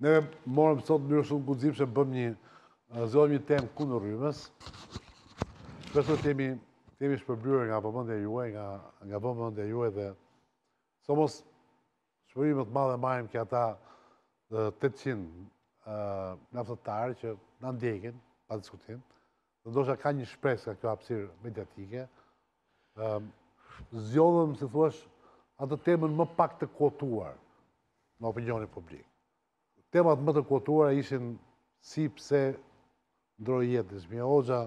Ne morëm sot njërë shumë kuzim që bëm një eh, zonë një temë kundë rrimës. Shpesu të jemi shpërbryrë nga përbëndje juaj, nga përbëndje juaj dhe somos shpërbryrëmët ma dhe majmë kja ta 800 naftëtarë që në ndjekin, pa diskutim, dhe ndosha ka një shpres ka kjo apsirë mediatike. Ehm, Zjodhëm, si thuash, atë temën më pak të kotuar në opinioni publik temat më të kotura ishin si pse ndrojë jetë një shmija oqa,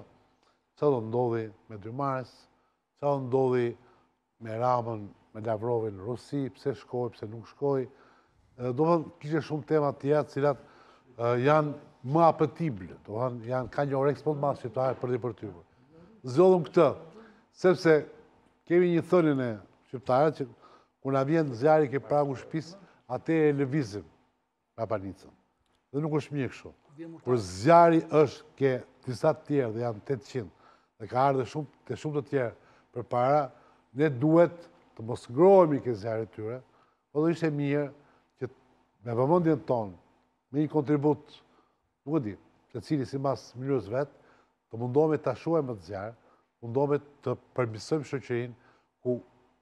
do ndodhi me dy mars, që do ndodhi me ramën, me lavrovi në Rusi, pse shkoj, pse nuk shkoj. Do thënë, kishe shumë temat të jatë cilat janë më apetible, do thënë, janë ka një oreks për të masë shqiptarët për të i për ty. Zodhëm këtë, sepse kemi një thënjën e shqiptarët që kuna vjenë zjarë i ke pragu shpis, atë e lëvizim prapanicën. Dhe nuk është mjekë shumë. Kërë zjari është ke tisa tjerë dhe janë 800 dhe ka ardhe shumë të shumë të tjerë për para, ne duhet të mos ngrohemi ke të tyre, po dhe ishte mirë që me vëmëndjen tonë, me një kontribut, nuk e di, që cili si mas mjërës vetë, të mundohme të ashuaj më të zjarë, mundohme të përmisëm shëqërin, ku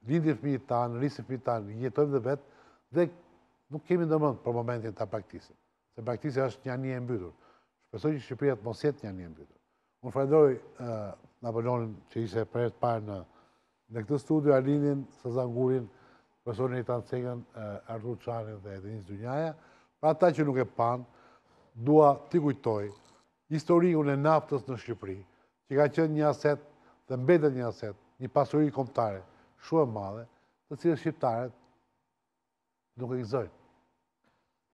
lindin fëmi tanë, rrisin fëmi tanë, jetojmë dhe vetë, dhe nuk kemi në mëndë për momentin të praktisim, se praktisim është një një mbytur. Shpesoj që Shqipëria të mos jetë një një mbytur. Unë frendoj në që ishe për parë në në këtë studio, Alinin, Sazangurin, profesorin i të ansegën, Artur Qanin dhe Edinis Dunjaja, pra ta që nuk e panë, dua të kujtoj historiun e naftës në Shqipëri, që ka qënë një aset dhe mbetet një aset, një pasurin komptare, shumë madhe, të cilë shqiptaret nuk e gëzojnë.